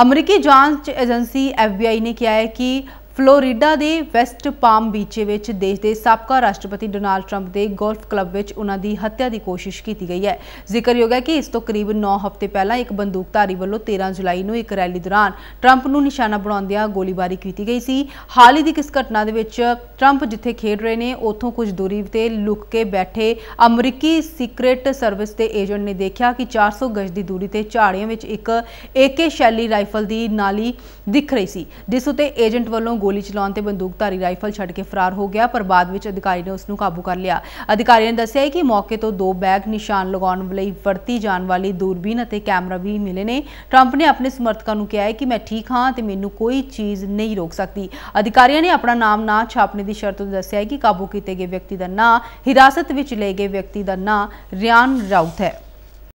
ਅਮਰੀਕੀ ਜਾਂਚ agency FBI ਨੇ ਕਿਹਾ ਹੈ ਕਿ ਫਲੋਰੀਡਾ ਦੇ ਵੈਸਟ ਪਾਮ ਬੀਚ ਵਿੱਚ ਦੇਸ਼ ਦੇ ਸਾਬਕਾ ਰਾਸ਼ਟਰਪਤੀ ਡੋਨਾਲਡ 트ੰਪ ਦੇ ਗੋਲਫ ਕਲੱਬ ਵਿੱਚ ਉਹਨਾਂ ਦੀ ਹੱਤਿਆ ਦੀ ਕੋਸ਼ਿਸ਼ ਕੀਤੀ ਗਈ ਹੈ ਜ਼ਿਕਰਯੋਗ ਹੈ ਕਿ ਇਸ ਤੋਂ ਕਰੀਬ 9 ਹਫ਼ਤੇ ਪਹਿਲਾਂ ਇੱਕ ਬੰਦੂਕਧਾਰੀ ਵੱਲੋਂ 13 ਜੁਲਾਈ ਨੂੰ ਇੱਕ ਰੈਲੀ ਦੌਰਾਨ 트ੰਪ ਨੂੰ ਨਿਸ਼ਾਨਾ ਬਣਾਉਂਦਿਆਂ ਗੋਲੀਬਾਰੀ ਕੀਤੀ ਗਈ ਸੀ ਹਾਲ ਹੀ ਦੀ ਇਸ ਘਟਨਾ ਦੇ ਵਿੱਚ 트ੰਪ ਜਿੱਥੇ ਖੇਡ ਰਹੇ ਨੇ ਉੱਥੋਂ ਕੁਝ ਦੂਰੀ ਤੇ ਲੁਕ ਕੇ ਬੈਠੇ ਅਮਰੀਕੀ ਸੀਕ੍ਰੀਟ ਸਰਵਿਸ ਦੇ ਏਜੰਟ ਨੇ ਦੇਖਿਆ ਕਿ 400 ਗਜ ਦੀ ਦੂਰੀ ਤੇ ਝਾੜੀਆਂ ਵਿੱਚ ਇੱਕ AK ਸ਼ੈਲੀ ਰਾਈਫਲ ਦੀ ਨਾਲੀ ਦਿਖ ਰਹੀ ਸੀ ਜਿਸ ਉਤੇ ਏਜੰਟ ਵੱਲੋਂ ਗੋਲੀ ਚਲਾਉਣ ਤੇ ਬੰਦੂਕਧਾਰੀ ਰਾਈਫਲ ਛੱਡ ਕੇ ਫਰਾਰ ਹੋ ਗਿਆ ਪਰ ਬਾਅਦ ਵਿੱਚ ਅਧਿਕਾਰੀ ਨੇ ਉਸ ਨੂੰ ਕਾਬੂ ਕਰ ਲਿਆ ਅਧਿਕਾਰੀ ਨੇ ਦੱਸਿਆ ਕਿ ਮੌਕੇ ਤੋਂ ਦੋ ਬੈਗ ਨਿਸ਼ਾਨ ਲਗਾਉਣ ਲਈ ਵਰਤੀ ਜਾਣ ਵਾਲੀ ਦੂਰਬੀਨ ਅਤੇ ਕੈਮਰਾ ਵੀ ਮਿਲੇ ਨੇ ਟਰੰਪ ਨੇ ਆਪਣੇ ਸਮਰਥਕਾਂ ਨੂੰ ਕਿਹਾ ਹੈ ਕਿ ਮੈਂ ਠੀਕ ਹਾਂ ਤੇ ਮੈਨੂੰ ਕੋਈ ਚੀਜ਼ ਨਹੀਂ ਰੋਕ ਸਕਦੀ ਅਧਿਕਾਰੀਆਂ ਨੇ ਆਪਣਾ ਨਾਮ ਨਾ ਛਾਪਣੇ ਦੀ ਸ਼ਰਤ ਉੱਤੇ ਦੱਸਿਆ ਹੈ ਕਿ ਕਾਬੂ ਕੀਤੇ ਗਏ ਵਿਅਕਤੀ ਦਾ ਨਾਂ ਹਿਰਾਸਤ ਵਿੱਚ ਲਏ ਗਏ ਵਿਅਕਤੀ ਦਾ ਨਾਂ ਰਿਆਨ ਰਾਉਤ ਹੈ